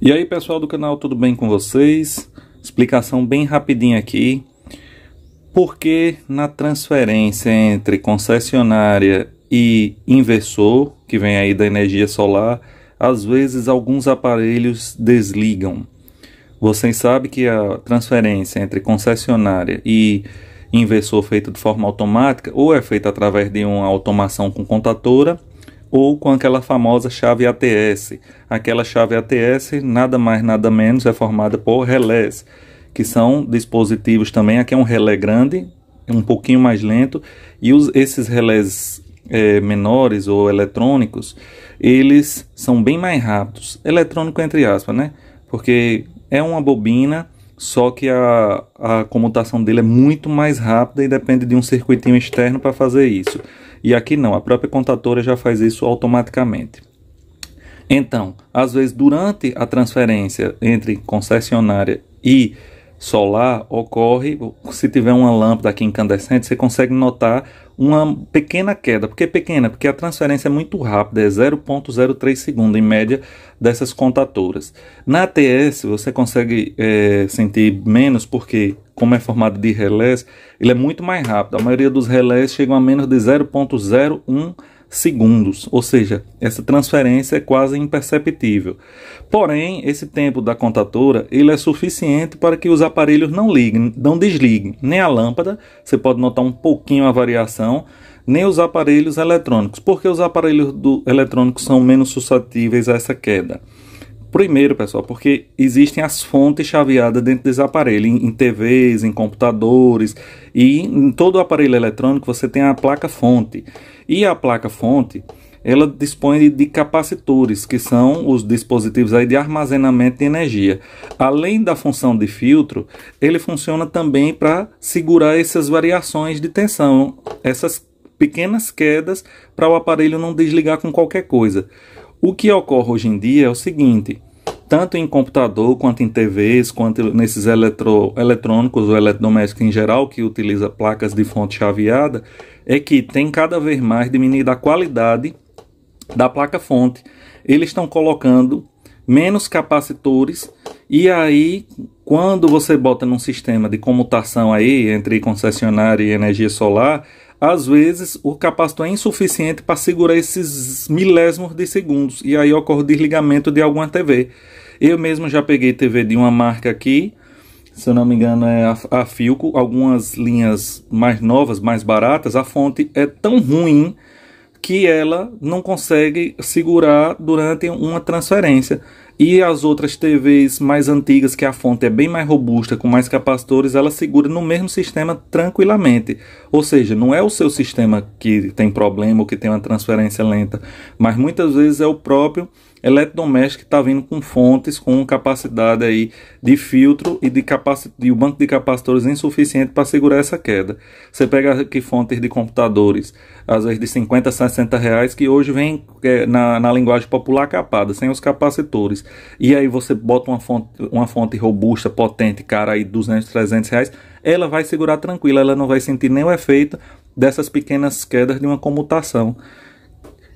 E aí pessoal do canal, tudo bem com vocês? Explicação bem rapidinha aqui. Porque na transferência entre concessionária e inversor, que vem aí da energia solar, às vezes alguns aparelhos desligam. Vocês sabem que a transferência entre concessionária e inversor feita de forma automática ou é feita através de uma automação com contatora ou com aquela famosa chave ATS. Aquela chave ATS, nada mais nada menos, é formada por relés, que são dispositivos também. Aqui é um relé grande, um pouquinho mais lento, e os, esses relés é, menores ou eletrônicos, eles são bem mais rápidos. Eletrônico entre aspas, né? Porque é uma bobina, só que a, a comutação dele é muito mais rápida e depende de um circuitinho externo para fazer isso. E aqui não, a própria contadora já faz isso automaticamente. Então, às vezes, durante a transferência entre concessionária e solar, ocorre, se tiver uma lâmpada aqui incandescente, você consegue notar uma pequena queda. Por que pequena? Porque a transferência é muito rápida, é 0,03 segundo em média dessas contatoras. Na ATS, você consegue é, sentir menos, porque como é formado de relés, ele é muito mais rápido. A maioria dos relés chegam a menos de 0.01 segundos, ou seja, essa transferência é quase imperceptível. Porém, esse tempo da contatora ele é suficiente para que os aparelhos não liguem, não desliguem, nem a lâmpada, você pode notar um pouquinho a variação, nem os aparelhos eletrônicos, porque os aparelhos do, eletrônicos são menos suscetíveis a essa queda. Primeiro, pessoal, porque existem as fontes chaveadas dentro desse aparelho, em, em, TVs, em computadores e em todo aparelho eletrônico você tem a placa fonte. E a placa fonte, ela dispõe de capacitores, que são os dispositivos aí de armazenamento de energia. Além da função de filtro, ele funciona também para segurar essas variações de tensão, essas pequenas quedas para o aparelho não desligar com qualquer coisa. O que ocorre hoje em dia é o seguinte: tanto em computador quanto em TVs, quanto nesses eletro, eletrônicos ou eletrodomésticos em geral que utiliza placas de fonte chaveada, é que tem cada vez mais diminuído a qualidade da placa fonte. Eles estão colocando menos capacitores e aí quando você bota num sistema de comutação aí entre concessionária e energia solar, às vezes o capacitor é insuficiente para segurar esses milésimos de segundos e aí ocorre o desligamento de alguma TV. Eu mesmo já peguei TV de uma marca aqui, se eu não me engano é a, a Filco, algumas linhas mais novas, mais baratas, a fonte é tão ruim que ela não consegue segurar durante uma transferência. E as outras TVs mais antigas, que a fonte é bem mais robusta, com mais capacitores, ela segura no mesmo sistema tranquilamente. Ou seja, não é o seu sistema que tem problema ou que tem uma transferência lenta, mas muitas vezes é o próprio eletrodoméstico está vindo com fontes com capacidade aí de filtro e de, capaci de banco de capacitores insuficiente para segurar essa queda. Você pega aqui fontes de computadores, às vezes de 50, 60 reais, que hoje vem é, na, na linguagem popular capada, sem os capacitores. E aí você bota uma fonte, uma fonte robusta, potente, cara, aí 200, 300 reais, ela vai segurar tranquila, ela não vai sentir nem o efeito dessas pequenas quedas de uma comutação.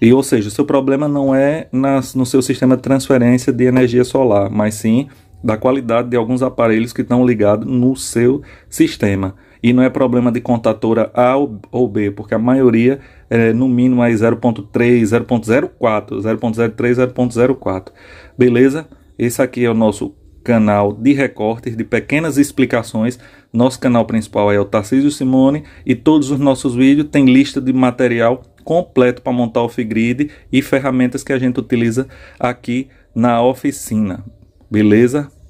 E, ou seja, o seu problema não é nas, no seu sistema de transferência de energia solar, mas sim da qualidade de alguns aparelhos que estão ligados no seu sistema. E não é problema de contadora A ou B, porque a maioria, é, no mínimo, é 0.3, 0.04, 0.03, 0.04. Beleza? Esse aqui é o nosso canal de recortes, de pequenas explicações. Nosso canal principal é o Tarcísio Simone e todos os nossos vídeos têm lista de material completo para montar off-grid e ferramentas que a gente utiliza aqui na oficina. Beleza?